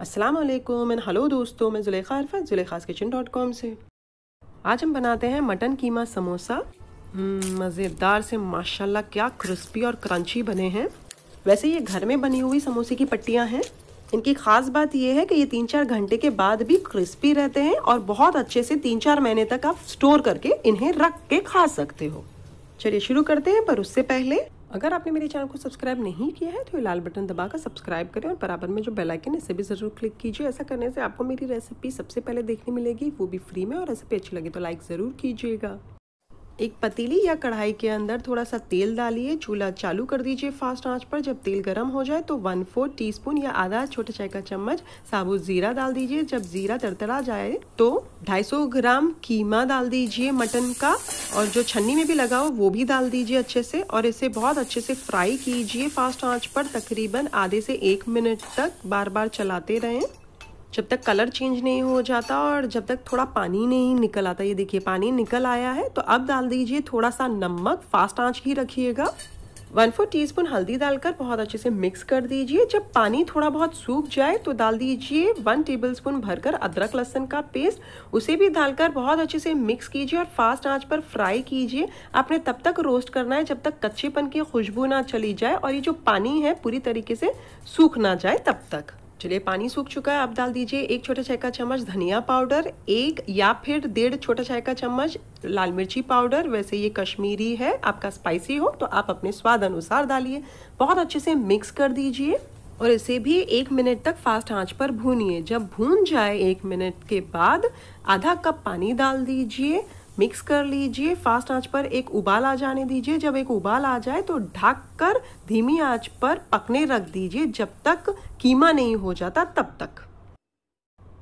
अस्सलाम वालेकुम and hello दोस्तों मैं Zulekha Arfa Zulekhas kitchen dot com से आज हम बनाते हैं मटन कीमा समोसा हम्म, मज़ेदार से माशाल्लाह क्या क्रिस्पी और क्रंची बने हैं वैसे ये घर में बनी हुई समोसे की पट्टियाँ हैं इनकी ख़ास बात यह है कि ये तीन चार घंटे के बाद भी क्रिस्पी रहते हैं और बहुत अच्छे से तीन चार महीने तक आप स्टोर करके इन्हें रख के खा सकते हो चलिए शुरू करते हैं पर उससे पहले अगर आपने मेरे चैनल को सब्सक्राइब नहीं किया है तो ये लाल बटन दबाकर सब्सक्राइब करें और बराबर में जो बेल आइकन है इसे भी ज़रूर क्लिक कीजिए ऐसा करने से आपको मेरी रेसिपी सबसे पहले देखने मिलेगी वो भी फ्री में और रेसिपी अच्छी लगे तो लाइक ज़रूर कीजिएगा एक पतीली या कढ़ाई के अंदर थोड़ा सा तेल डालिए चूल्हा चालू कर दीजिए फास्ट आंच पर जब तेल गर्म हो जाए तो वन फोर्थ टी या आधा छोटा चाय का चम्मच साबुत जीरा डाल दीजिए जब जीरा तरतरा जाए तो 250 ग्राम कीमा डाल दीजिए मटन का और जो छन्नी में भी लगा हो वो भी डाल दीजिए अच्छे से और इसे बहुत अच्छे से फ्राई कीजिए फास्ट आँच पर तकरीबन आधे से एक मिनट तक बार बार चलाते रहें जब तक कलर चेंज नहीं हो जाता और जब तक थोड़ा पानी नहीं निकल आता ये देखिए पानी निकल आया है तो अब डाल दीजिए थोड़ा सा नमक फास्ट आंच ही रखिएगा वन फोर टी स्पून हल्दी डालकर बहुत अच्छे से मिक्स कर दीजिए जब पानी थोड़ा बहुत सूख जाए तो डाल दीजिए वन टेबल स्पून भरकर अदरक लहसन का पेस्ट उसे भी डालकर बहुत अच्छे से मिक्स कीजिए और फास्ट आंच पर फ्राई कीजिए आपने तब तक रोस्ट करना है जब तक कच्चेपन की खुशबू ना चली जाए और ये जो पानी है पूरी तरीके से सूख ना जाए तब तक चलिए पानी सूख चुका है आप डाल दीजिए एक छोटा चाय का चम्मच धनिया पाउडर एक या फिर डेढ़ छोटा चाय का चम्मच लाल मिर्ची पाउडर वैसे ये कश्मीरी है आपका स्पाइसी हो तो आप अपने स्वाद अनुसार डालिए बहुत अच्छे से मिक्स कर दीजिए और इसे भी एक मिनट तक फास्ट आंच पर भूनिए जब भून जाए एक मिनट के बाद आधा कप पानी डाल दीजिए मिक्स कर लीजिए फास्ट आंच पर एक उबाल आ जाने दीजिए जब एक उबाल आ जाए तो ढक कर धीमी आंच पर पकने रख दीजिए जब तक कीमा नहीं हो जाता तब तक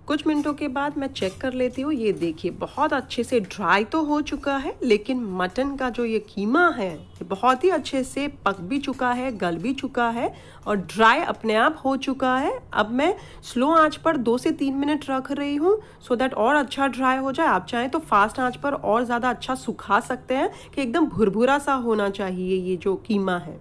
कुछ मिनटों के बाद मैं चेक कर लेती हूँ ये देखिए बहुत अच्छे से ड्राई तो हो चुका है लेकिन मटन का जो ये कीमा है ये बहुत ही अच्छे से पक भी चुका है गल भी चुका है और ड्राई अपने आप हो चुका है अब मैं स्लो आंच पर दो से तीन मिनट रख रही हूँ सो दैट और अच्छा ड्राई हो जाए आप चाहें तो फास्ट आँच पर और ज़्यादा अच्छा सुखा सकते हैं कि एकदम भुरभुरा सा होना चाहिए ये जो कीमा है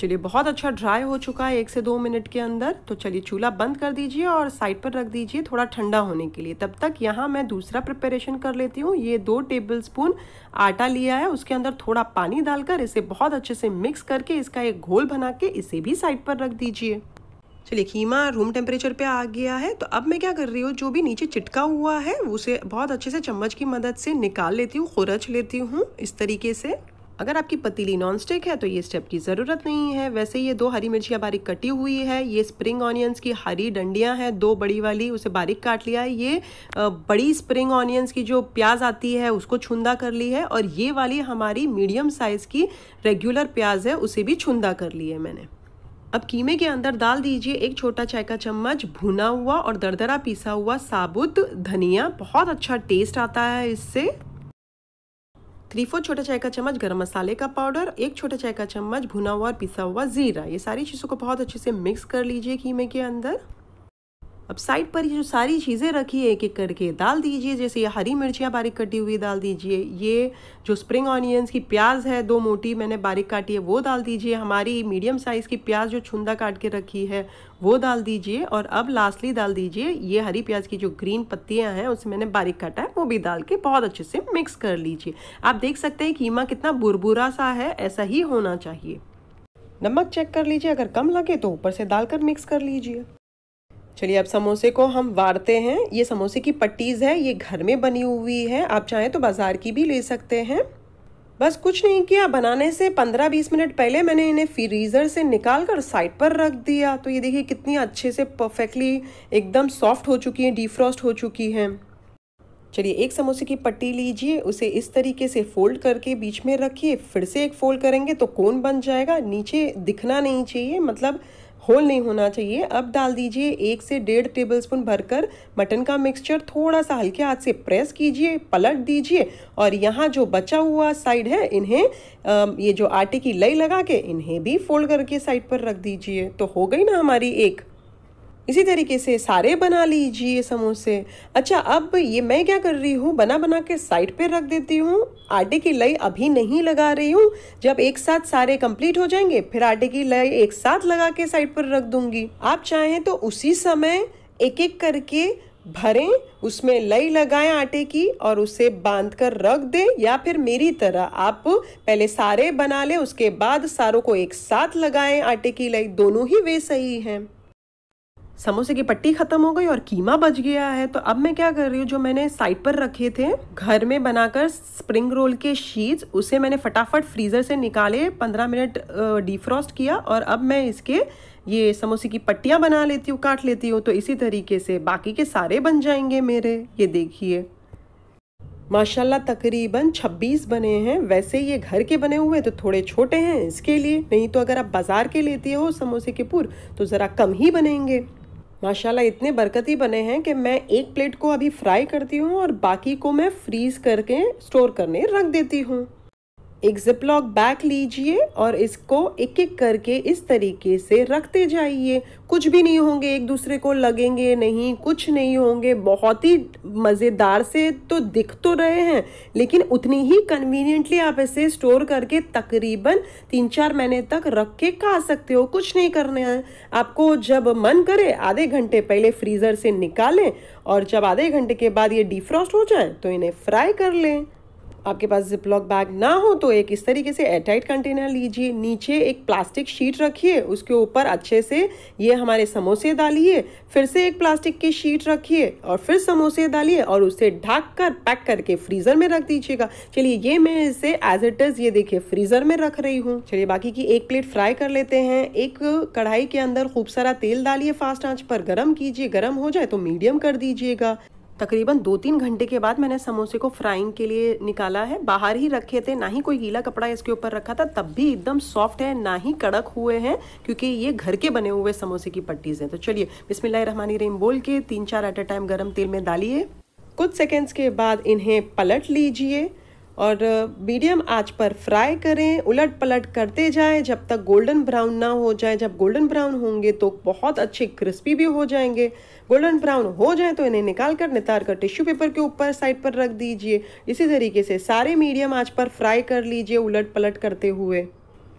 चलिए बहुत अच्छा ड्राई हो चुका है एक से दो मिनट के अंदर तो चलिए चूल्हा बंद कर दीजिए और साइड पर रख दीजिए थोड़ा ठंडा होने के लिए तब तक यहाँ मैं दूसरा प्रिपरेशन कर लेती हूँ ये दो टेबल स्पून आटा लिया है उसके अंदर थोड़ा पानी डालकर इसे बहुत अच्छे से मिक्स करके इसका एक घोल बना के इसे भी साइड पर रख दीजिए चलिए खीमा रूम टेम्परेचर पे आ गया है तो अब मैं क्या कर रही हूँ जो भी नीचे चिटका हुआ है उसे बहुत अच्छे से चम्मच की मदद से निकाल लेती हूँ खुरच लेती हूँ इस तरीके से अगर आपकी पतीली नॉन स्टिक है तो ये स्टेप की ज़रूरत नहीं है वैसे ये दो हरी मिर्चियाँ बारीक कटी हुई है ये स्प्रिंग ऑनियंस की हरी डंडियाँ हैं दो बड़ी वाली उसे बारीक काट लिया है ये बड़ी स्प्रिंग ऑनियंस की जो प्याज आती है उसको छुंदा कर ली है और ये वाली हमारी मीडियम साइज़ की रेगुलर प्याज है उसे भी छुंदा कर ली है मैंने अब कीमे के अंदर डाल दीजिए एक छोटा चाय का चम्मच भुना हुआ और दरदरा पीसा हुआ साबुत धनिया बहुत अच्छा टेस्ट आता है इससे थ्री फोर छोटा चाय का चम्मच गरम मसाले का पाउडर एक छोटा चाय का चम्मच भुना हुआ और पिसा हुआ जीरा ये सारी चीज़ों को बहुत अच्छे से मिक्स कर लीजिए कीमे के अंदर अब साइड पर ये जो सारी चीज़ें रखी है एक एक करके डाल दीजिए जैसे ये हरी मिर्चियाँ बारीक कटी हुई डाल दीजिए ये जो स्प्रिंग ऑनियंस की प्याज है दो मोटी मैंने बारीक काटी है वो डाल दीजिए हमारी मीडियम साइज़ की प्याज जो छुंदा काट के रखी है वो डाल दीजिए और अब लास्टली डाल दीजिए ये हरी प्याज की जो ग्रीन पत्तियाँ हैं उसे मैंने बारीक काटा है वो भी डाल के बहुत अच्छे से मिक्स कर लीजिए आप देख सकते हैं कीमा कितना बुरबुरा सा है ऐसा ही होना चाहिए नमक चेक कर लीजिए अगर कम लगे तो ऊपर से डालकर मिक्स कर लीजिए चलिए अब समोसे को हम वारते हैं ये समोसे की पट्टीज़ है ये घर में बनी हुई है आप चाहें तो बाज़ार की भी ले सकते हैं बस कुछ नहीं किया बनाने से 15-20 मिनट पहले मैंने इन्हें फ्रीज़र से निकाल कर साइड पर रख दिया तो ये देखिए कितनी अच्छे से परफेक्टली एकदम सॉफ्ट हो चुकी हैं डीफ्रॉस्ट हो चुकी हैं चलिए एक समोसे की पट्टी लीजिए उसे इस तरीके से फोल्ड करके बीच में रखिए फिर से एक फोल्ड करेंगे तो कौन बन जाएगा नीचे दिखना नहीं चाहिए मतलब होल नहीं होना चाहिए अब डाल दीजिए एक से डेढ़ टेबल स्पून भरकर मटन का मिक्सचर थोड़ा सा हल्के हाथ से प्रेस कीजिए पलट दीजिए और यहाँ जो बचा हुआ साइड है इन्हें ये जो आटे की लई लगा के इन्हें भी फोल्ड करके साइड पर रख दीजिए तो हो गई ना हमारी एक इसी तरीके से सारे बना लीजिए समोसे अच्छा अब ये मैं क्या कर रही हूँ बना बना के साइड पे रख देती हूँ आटे की लई अभी नहीं लगा रही हूँ जब एक साथ सारे कंप्लीट हो जाएंगे फिर आटे की लई एक साथ लगा के साइड पर रख दूंगी आप चाहें तो उसी समय एक एक करके भरें उसमें लई लगाएं आटे की और उसे बांध कर रख दें या फिर मेरी तरह आप पहले सारे बना लें उसके बाद सारों को एक साथ लगाएं आटे की लई दोनों ही वे सही हैं समोसे की पट्टी खत्म हो गई और कीमा बच गया है तो अब मैं क्या कर रही हूँ जो मैंने साइड पर रखे थे घर में बनाकर स्प्रिंग रोल के शीट्स उसे मैंने फटाफट फ्रीजर से निकाले पंद्रह मिनट डिफ्रॉस्ट किया और अब मैं इसके ये समोसे की पट्टियाँ बना लेती हूँ काट लेती हूँ तो इसी तरीके से बाकी के सारे बन जाएंगे मेरे ये देखिए माशाल्लाह तकरीबन 26 बने हैं वैसे ये घर के बने हुए तो थोड़े छोटे हैं इसके लिए नहीं तो अगर आप बाज़ार के लेती हो समोसे के पुर तो ज़रा कम ही बनेंगे माशाल्लाह इतने बरकती बने हैं कि मैं एक प्लेट को अभी फ्राई करती हूँ और बाकी को मैं फ्रीज़ करके स्टोर करने रख देती हूँ एक जिपलॉक बैग लीजिए और इसको एक एक करके इस तरीके से रखते जाइए कुछ भी नहीं होंगे एक दूसरे को लगेंगे नहीं कुछ नहीं होंगे बहुत ही मज़ेदार से तो दिख तो रहे हैं लेकिन उतनी ही कन्वीनियंटली आप इसे स्टोर करके तकरीबन तीन चार महीने तक रख के खा सकते हो कुछ नहीं करने हैं आपको जब मन करे आधे घंटे पहले फ्रीज़र से निकालें और जब आधे घंटे के बाद ये डिफ्रॉस्ट हो जाए तो इन्हें फ्राई कर लें आपके पास जिपलॉक बैग ना हो तो एक इस तरीके से एयरटाइट कंटेनर लीजिए नीचे एक प्लास्टिक शीट रखिए उसके ऊपर अच्छे से ये हमारे समोसे डालिए फिर से एक प्लास्टिक की शीट रखिए और फिर समोसे डालिए और उसे ढक कर पैक करके फ्रीज़र में रख दीजिएगा चलिए ये मैं इसे एज इट इज़ ये देखिए फ्रीज़र में रख रही हूँ चलिए बाकी की एक प्लेट फ्राई कर लेते हैं एक कढ़ाई के अंदर खूब सारा तेल डालिए फास्ट आंच पर गर्म कीजिए गर्म हो जाए तो मीडियम कर दीजिएगा तकरीबन दो तीन घंटे के बाद मैंने समोसे को फ्राइंग के लिए निकाला है बाहर ही रखे थे ना ही कोई गीला कपड़ा इसके ऊपर रखा था तब भी एकदम सॉफ्ट है ना ही कड़क हुए हैं क्योंकि ये घर के बने हुए समोसे की पट्टीज़ हैं तो चलिए रहीम बोल के तीन चार एट ए टाइम गर्म तेल में डालिए कुछ सेकेंड्स के बाद इन्हें पलट लीजिए और मीडियम आंच पर फ्राई करें उलट पलट करते जाएं जब तक गोल्डन ब्राउन ना हो जाए जब गोल्डन ब्राउन होंगे तो बहुत अच्छे क्रिस्पी भी हो जाएंगे गोल्डन ब्राउन हो जाए तो इन्हें निकाल कर नितार कर टिश्यू पेपर के ऊपर साइड पर रख दीजिए इसी तरीके से सारे मीडियम आंच पर फ्राई कर लीजिए उलट पलट करते हुए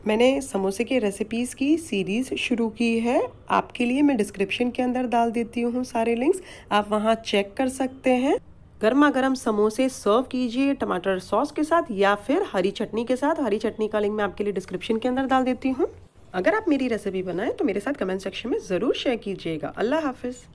मैंने समोसे की रेसिपीज़ की सीरीज़ शुरू की है आपके लिए मैं डिस्क्रिप्शन के अंदर डाल देती हूँ सारे लिंक्स आप वहाँ चेक कर सकते हैं गर्मा गर्म समोसे सर्व कीजिए टमाटर सॉस के साथ या फिर हरी चटनी के साथ हरी चटनी का लिंक मैं आपके लिए डिस्क्रिप्शन के अंदर डाल देती हूँ अगर आप मेरी रेसिपी बनाएं तो मेरे साथ कमेंट सेक्शन में ज़रूर शेयर कीजिएगा अल्लाह हाफिज़